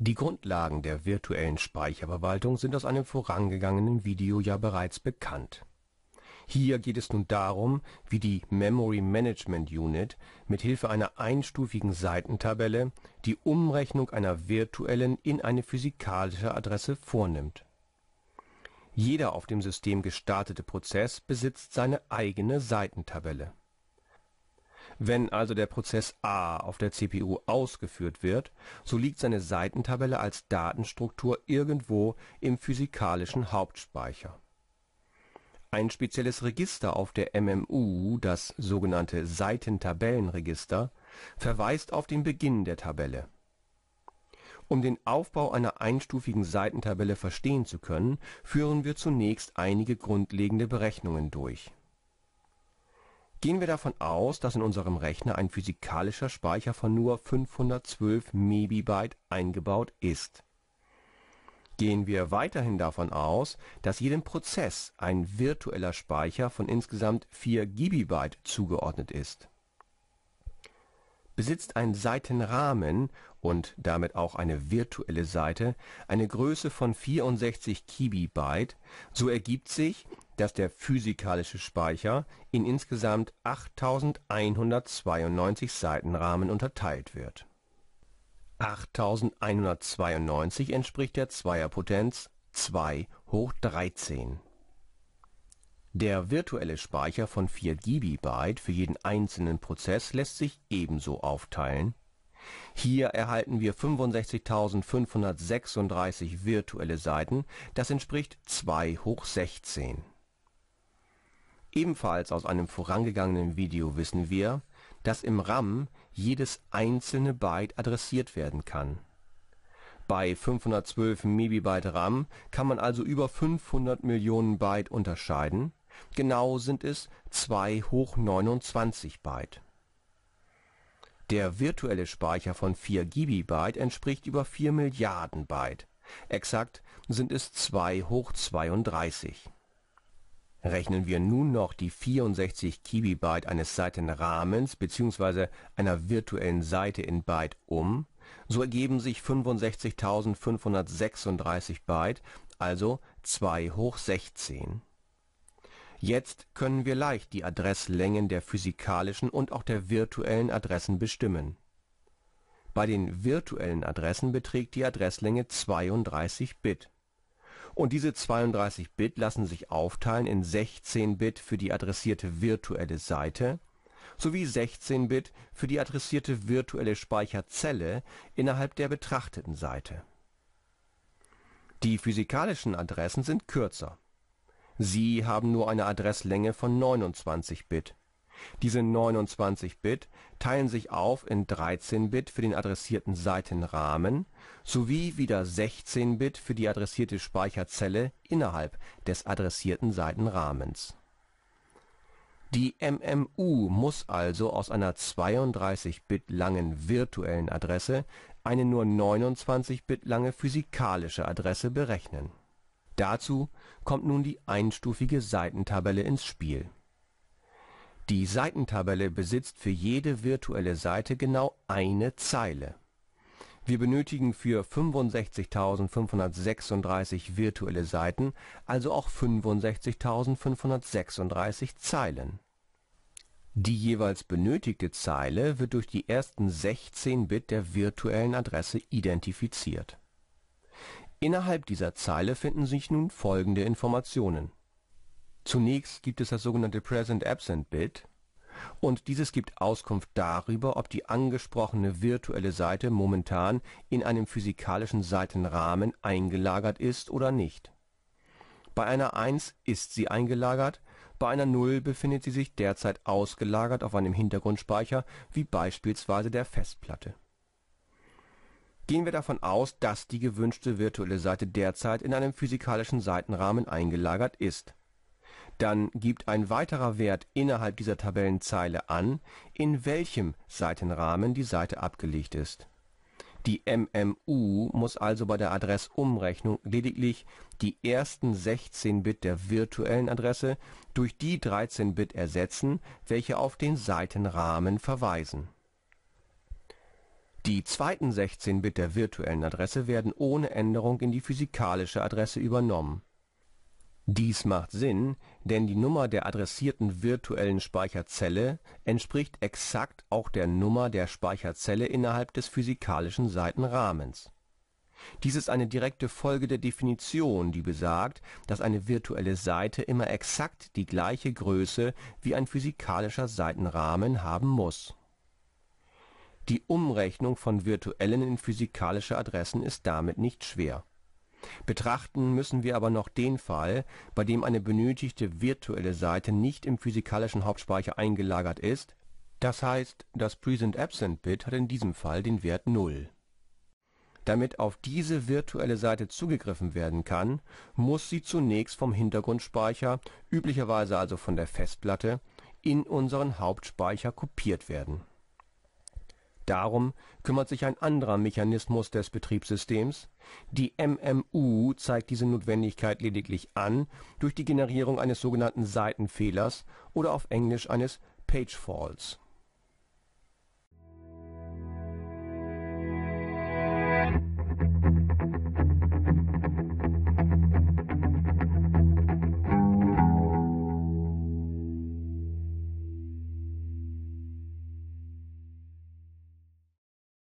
Die Grundlagen der virtuellen Speicherverwaltung sind aus einem vorangegangenen Video ja bereits bekannt. Hier geht es nun darum, wie die Memory Management Unit mit Hilfe einer einstufigen Seitentabelle die Umrechnung einer virtuellen in eine physikalische Adresse vornimmt. Jeder auf dem System gestartete Prozess besitzt seine eigene Seitentabelle wenn also der Prozess A auf der CPU ausgeführt wird, so liegt seine Seitentabelle als Datenstruktur irgendwo im physikalischen Hauptspeicher. Ein spezielles Register auf der MMU, das sogenannte Seitentabellenregister, verweist auf den Beginn der Tabelle. Um den Aufbau einer einstufigen Seitentabelle verstehen zu können, führen wir zunächst einige grundlegende Berechnungen durch Gehen wir davon aus, dass in unserem Rechner ein physikalischer Speicher von nur 512 MB eingebaut ist. Gehen wir weiterhin davon aus, dass jedem Prozess ein virtueller Speicher von insgesamt 4 GB zugeordnet ist besitzt ein Seitenrahmen und damit auch eine virtuelle Seite eine Größe von 64 Kibibyte, so ergibt sich, dass der physikalische Speicher in insgesamt 8192 Seitenrahmen unterteilt wird. 8192 entspricht der Zweierpotenz 2 hoch 13. Der virtuelle Speicher von 4 GB für jeden einzelnen Prozess lässt sich ebenso aufteilen. Hier erhalten wir 65536 virtuelle Seiten, das entspricht 2 hoch 16. Ebenfalls aus einem vorangegangenen Video wissen wir, dass im RAM jedes einzelne Byte adressiert werden kann. Bei 512 MB RAM kann man also über 500 Millionen Byte unterscheiden Genau sind es 2 hoch 29 Byte. Der virtuelle Speicher von 4 GB entspricht über 4 Milliarden Byte. Exakt sind es 2 hoch 32. Rechnen wir nun noch die 64 KB eines Seitenrahmens bzw. einer virtuellen Seite in Byte um, so ergeben sich 65.536 Byte, also 2 hoch 16. Jetzt können wir leicht die Adresslängen der physikalischen und auch der virtuellen Adressen bestimmen. Bei den virtuellen Adressen beträgt die Adresslänge 32 Bit. Und diese 32 Bit lassen sich aufteilen in 16 Bit für die adressierte virtuelle Seite sowie 16 Bit für die adressierte virtuelle Speicherzelle innerhalb der betrachteten Seite. Die physikalischen Adressen sind kürzer Sie haben nur eine Adresslänge von 29 Bit. Diese 29 Bit teilen sich auf in 13 Bit für den adressierten Seitenrahmen sowie wieder 16 Bit für die adressierte Speicherzelle innerhalb des adressierten Seitenrahmens. Die MMU muss also aus einer 32 Bit langen virtuellen Adresse eine nur 29 Bit lange physikalische Adresse berechnen Dazu kommt nun die einstufige Seitentabelle ins Spiel. Die Seitentabelle besitzt für jede virtuelle Seite genau eine Zeile. Wir benötigen für 65.536 virtuelle Seiten also auch 65.536 Zeilen. Die jeweils benötigte Zeile wird durch die ersten 16 Bit der virtuellen Adresse identifiziert Innerhalb dieser Zeile finden sich nun folgende Informationen. Zunächst gibt es das sogenannte Present-Absent-Bit und dieses gibt Auskunft darüber, ob die angesprochene virtuelle Seite momentan in einem physikalischen Seitenrahmen eingelagert ist oder nicht. Bei einer 1 ist sie eingelagert, bei einer 0 befindet sie sich derzeit ausgelagert auf einem Hintergrundspeicher wie beispielsweise der Festplatte gehen wir davon aus, dass die gewünschte virtuelle Seite derzeit in einem physikalischen Seitenrahmen eingelagert ist. Dann gibt ein weiterer Wert innerhalb dieser Tabellenzeile an, in welchem Seitenrahmen die Seite abgelegt ist. Die MMU muss also bei der Adressumrechnung lediglich die ersten 16 Bit der virtuellen Adresse durch die 13 Bit ersetzen, welche auf den Seitenrahmen verweisen die zweiten 16 Bit der virtuellen Adresse werden ohne Änderung in die physikalische Adresse übernommen. Dies macht Sinn, denn die Nummer der adressierten virtuellen Speicherzelle entspricht exakt auch der Nummer der Speicherzelle innerhalb des physikalischen Seitenrahmens. Dies ist eine direkte Folge der Definition, die besagt, dass eine virtuelle Seite immer exakt die gleiche Größe wie ein physikalischer Seitenrahmen haben muss die Umrechnung von virtuellen in physikalische Adressen ist damit nicht schwer. Betrachten müssen wir aber noch den Fall, bei dem eine benötigte virtuelle Seite nicht im physikalischen Hauptspeicher eingelagert ist, das heißt das Present-Absent-Bit hat in diesem Fall den Wert 0. Damit auf diese virtuelle Seite zugegriffen werden kann, muss sie zunächst vom Hintergrundspeicher, üblicherweise also von der Festplatte, in unseren Hauptspeicher kopiert werden Darum kümmert sich ein anderer Mechanismus des Betriebssystems. Die MMU zeigt diese Notwendigkeit lediglich an durch die Generierung eines sogenannten Seitenfehlers oder auf Englisch eines Page Falls.